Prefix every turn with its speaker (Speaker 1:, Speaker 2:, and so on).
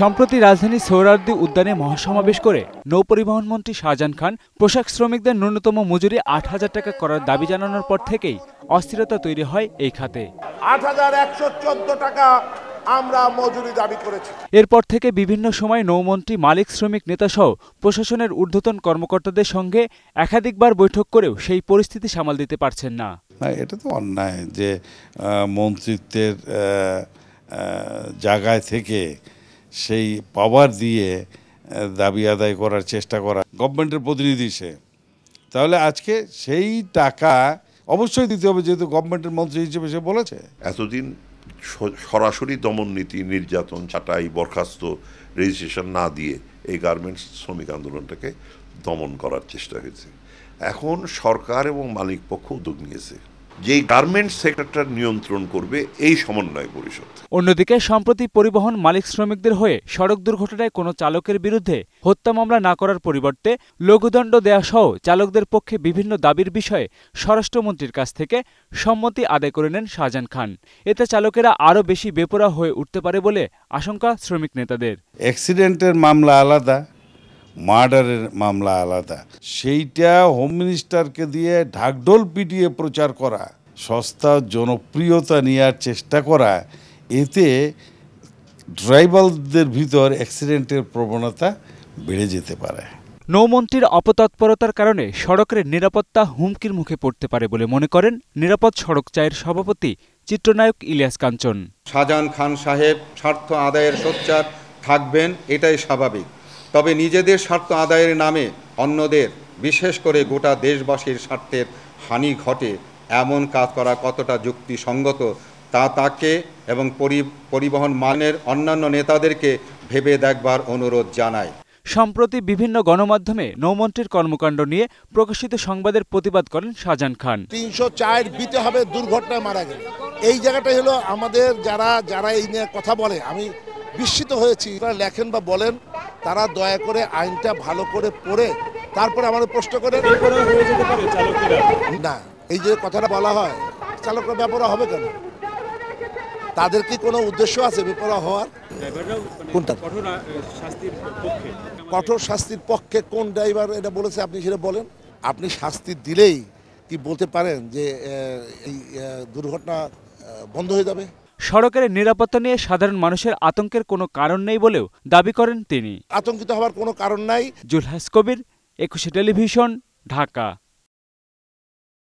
Speaker 1: সম্প্রতি রাজধানী সৌরার্দি উদ্যানে মহাসমাবেশ করে নৌপরিবহন মন্ত্রী শাহজাহান খান পোশাক শ্রমিকদের ন্যূনতম মজুরি আট হাজার টাকা করার দাবি জানানোর পর থেকেই অস্থিরতা তৈরি হয় এই খাতে
Speaker 2: আট হাজার একশো টাকা আমরা মজুরি দাবি করেছি
Speaker 1: এরপর থেকে বিভিন্ন সময় নৌমন্ত্রী মালিক শ্রমিক নেতাসহ প্রশাসনের ঊর্ধ্বতন কর্মকর্তাদের সঙ্গে একাধিকবার বৈঠক করেও সেই পরিস্থিতি সামাল দিতে পারছেন না এটা তো অন্যায়
Speaker 3: যে মন্ত্রিত্বের জায়গায় থেকে সেই পাওয়ার দিয়ে দাবি আদায় করার চেষ্টা করা গভর্নমেন্টের প্রতিনিধি সে তাহলে আজকে সেই টাকা
Speaker 2: অবশ্যই দিতে হবে যেহেতু গভর্নমেন্টের মন্ত্রী হিসেবে সে বলেছে এতদিন সরাসরি দমন নীতি নির্যাতন ছাটাই বরখাস্ত রেজিস্ট্রেশন না দিয়ে এই গার্মেন্টস শ্রমিক আন্দোলনটাকে দমন করার চেষ্টা হয়েছে এখন সরকার এবং মালিক পক্ষ উদ্যোগ নিয়েছে যে গার্মেন্টস সেক্টরটার নিয়ন্ত্রণ করবে এই সমন্বয় পরিষদ
Speaker 1: অন্যদিকে সম্প্রতি পরিবহন মালিক শ্রমিকদের হয়ে সড়ক দুর্ঘটনায় কোনো চালকের বিরুদ্ধে হত্যা মামলা না করার পরিবর্তে লঘুদণ্ড দেয়া সহ চালকদের পক্ষে বিভিন্ন দাবির বিষয়ে স্বরাষ্ট্রমন্ত্রীর কাছ থেকে সম্মতি আদায় করে নেন শাহজাহান খান এতে চালকেরা আরও বেশি বেপরা হয়ে উঠতে পারে বলে আশঙ্কা শ্রমিক নেতাদের
Speaker 3: অ্যাক্সিডেন্টের মামলা আলাদা মার্ডারের মামলা আলাদা সেইটা হোম মিনিস্টারকে দিয়ে ঢাকঢোল পিটিয়ে প্রচার করা সস্তা জনপ্রিয়তা নেওয়ার চেষ্টা করা এতে
Speaker 1: ড্রাইভারদের ভিতর অ্যাক্সিডেন্টের প্রবণতা বেড়ে যেতে পারে নৌমন্ত্রীর অপতৎপরতার কারণে সড়কের নিরাপত্তা হুমকির মুখে পড়তে পারে বলে মনে করেন নিরাপদ সড়ক চায়ের সভাপতি চিত্রনায়ক ইলিয়াস কাঞ্চন
Speaker 4: শাহজাহান খান সাহেব স্বার্থ আদায়ের সোচ্চার থাকবেন এটাই স্বাভাবিক তবে নিজেদের স্বার্থ আদায়ের নামে অন্যদের বিশেষ করে গোটা দেশবাসীর স্বার্থের হানি ঘটে এমন কাজ করা কতটা যুক্তিসঙ্গত তা তাকে এবং পরিবহন মানের অন্যান্য নেতাদেরকে ভেবে দেখবার অনুরোধ জানায় সম্প্রতি
Speaker 1: বিভিন্ন গণমাধ্যমে নৌমন্ত্রীর কর্মকাণ্ড নিয়ে প্রকাশিত সংবাদের প্রতিবাদ করেন শাহজাহান খান
Speaker 2: তিনশো চার বিতে হবে দুর্ঘটনায় মারা গেল এই জায়গাটাই হলো আমাদের যারা যারা এই নিয়ে কথা বলে আমি বিস্মিত হয়েছি লেখেন বা বলেন তারা দয়া করে আইনটা ভালো করে পড়ে তারপরে আমার প্রশ্ন করে না এই যে কথাটা বলা হয় চালকরা ব্যাপার হবে কেন তাদের কি কোনো উদ্দেশ্য আছে বেপরা হওয়ার কোনটা কঠোর শাস্তির পক্ষে কোন ড্রাইভার এটা বলেছে আপনি সেটা বলেন আপনি শাস্তি দিলেই কি বলতে পারেন যে এই দুর্ঘটনা বন্ধ হয়ে
Speaker 1: যাবে সড়কের নিরাপত্তা নিয়ে সাধারণ মানুষের আতঙ্কের কোনো কারণ নেই বলেও দাবি করেন তিনি আতঙ্কিত হওয়ার কোনো কারণ নাই জুলহাস কবির একুশে টেলিভিশন ঢাকা